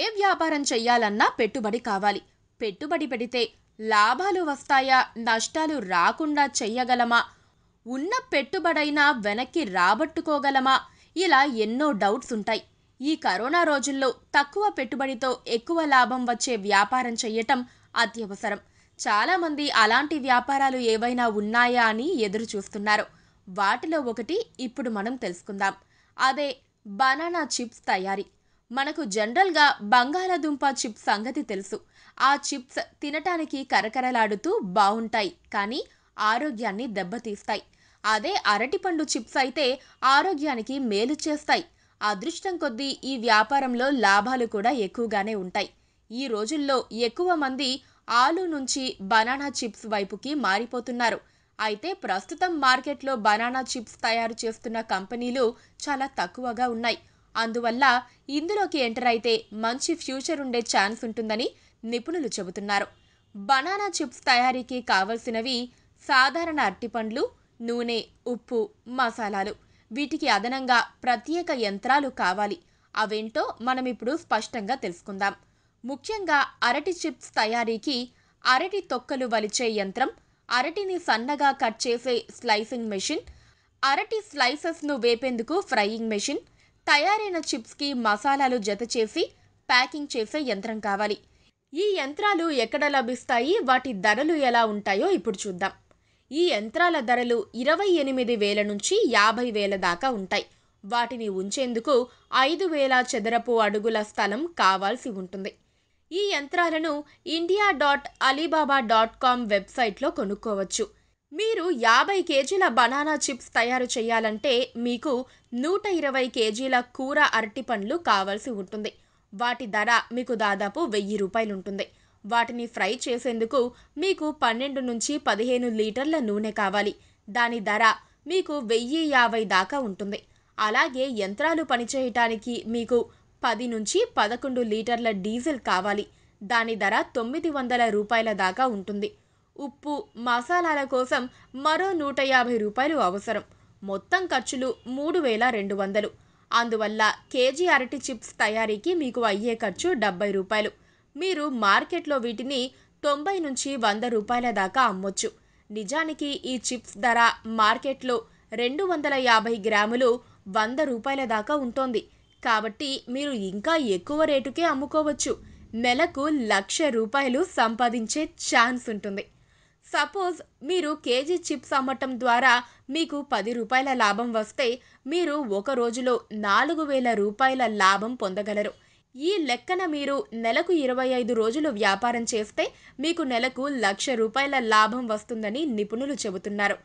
ఏ వ్యాపారం చెయ్యాలన్నా పెట్టుబడి కావాలి పెట్టుబడి పెడితే లాభాలు వస్తాయా నష్టాలు రాకుండా చెయ్యగలమా ఉన్న పెట్టుబడైనా వెనక్కి రాబట్టుకోగలమా ఇలా ఎన్నో డౌట్స్ ఉంటాయి ఈ కరోనా రోజుల్లో తక్కువ పెట్టుబడితో ఎక్కువ లాభం వచ్చే వ్యాపారం చెయ్యటం అత్యవసరం చాలామంది అలాంటి వ్యాపారాలు ఏవైనా ఉన్నాయా అని ఎదురు చూస్తున్నారు వాటిలో ఒకటి ఇప్పుడు మనం తెలుసుకుందాం అదే బనానా చిప్స్ తయారీ మనకు జనరల్గా బంగాళాదుంప చిప్స్ సంగతి తెలుసు ఆ చిప్స్ తినటానికి కరకరలాడుతూ బాగుంటాయి కానీ ఆరోగ్యాన్ని దెబ్బతీస్తాయి అదే అరటిపండు చిప్స్ అయితే ఆరోగ్యానికి మేలు చేస్తాయి అదృష్టం కొద్దీ ఈ వ్యాపారంలో లాభాలు కూడా ఎక్కువగానే ఉంటాయి ఈ రోజుల్లో ఎక్కువ మంది ఆలు నుంచి బనానా చిప్స్ వైపుకి మారిపోతున్నారు అయితే ప్రస్తుతం మార్కెట్లో బనానా చిప్స్ తయారు చేస్తున్న కంపెనీలు చాలా తక్కువగా ఉన్నాయి అందువల్ల ఇందులోకి ఎంటర్ అయితే మంచి ఫ్యూచర్ ఉండే ఛాన్స్ ఉంటుందని నిపుణులు చెబుతున్నారు బనానా చిప్స్ తయారీకి కావలసినవి సాధారణ అరటిపండ్లు నూనె ఉప్పు మసాలాలు వీటికి అదనంగా ప్రత్యేక యంత్రాలు కావాలి అవేంటో మనం ఇప్పుడు స్పష్టంగా తెలుసుకుందాం ముఖ్యంగా అరటి చిప్స్ తయారీకి అరటి తొక్కలు వలిచే యంత్రం అరటిని సన్నగా కట్ చేసే స్లైసింగ్ మెషిన్ అరటి స్లైసెస్ను వేపేందుకు ఫ్రైయింగ్ మెషిన్ తయారైన చిప్స్కి మసాలాలు జత చేసి ప్యాకింగ్ చేసే యంత్రం కావాలి ఈ యంత్రాలు ఎక్కడ లభిస్తాయి వాటి ధరలు ఎలా ఉంటాయో ఇప్పుడు చూద్దాం ఈ యంత్రాల ధరలు ఇరవై ఎనిమిది వేల నుంచి యాభై వేల దాకా ఉంటాయి వాటిని ఉంచేందుకు ఐదు వేల చదరపు అడుగుల స్థలం కావాల్సి ఉంటుంది ఈ యంత్రాలను India dot Alibaba dot com వెబ్సైట్లో కొనుక్కోవచ్చు మీరు యాభై కేజీల బనానా చిప్స్ తయారు చేయాలంటే మీకు నూట ఇరవై కేజీల కూర అరటిపండ్లు కావాల్సి ఉంటుంది వాటి ధర మీకు దాదాపు వెయ్యి రూపాయలు ఉంటుంది వాటిని ఫ్రై చేసేందుకు మీకు పన్నెండు నుంచి పదిహేను లీటర్ల నూనె కావాలి దాని ధర మీకు వెయ్యి యాభై దాకా ఉంటుంది అలాగే యంత్రాలు పనిచేయటానికి మీకు పది నుంచి పదకొండు లీటర్ల డీజిల్ కావాలి దాని ధర తొమ్మిది వందల రూపాయల దాకా ఉంటుంది ఉప్పు మసాలాల కోసం మరో నూట యాభై రూపాయలు అవసరం మొత్తం ఖర్చులు మూడు వేల రెండు వందలు అందువల్ల కేజీ అరటి చిప్స్ తయారీకి మీకు అయ్యే ఖర్చు డెబ్బై రూపాయలు మీరు మార్కెట్లో వీటిని తొంభై నుంచి వంద రూపాయల దాకా అమ్మొచ్చు నిజానికి ఈ చిప్స్ ధర మార్కెట్లో రెండు వందల యాభై గ్రాములు వంద రూపాయల దాకా ఉంటుంది కాబట్టి మీరు ఇంకా ఎక్కువ రేటుకే అమ్ముకోవచ్చు నెలకు లక్ష రూపాయలు సంపాదించే ఛాన్స్ ఉంటుంది సపోజ్ మీరు కేజీ చిప్స్ అమ్మటం ద్వారా మీకు పది రూపాయల లాభం వస్తే మీరు ఒక రోజులో నాలుగు వేల రూపాయల లాభం పొందగలరు ఈ లెక్కన మీరు నెలకు ఇరవై ఐదు రోజులు వ్యాపారం చేస్తే మీకు నెలకు లక్ష రూపాయల లాభం వస్తుందని నిపుణులు చెబుతున్నారు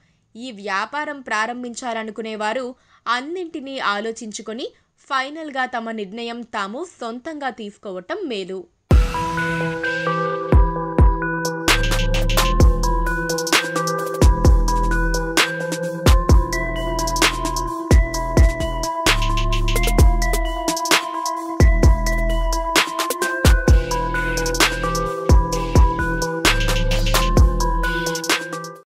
ఈ వ్యాపారం ప్రారంభించాలనుకునేవారు అన్నింటినీ ఆలోచించుకొని ఫైనల్గా తమ నిర్ణయం తాము సొంతంగా తీసుకోవటం మేలు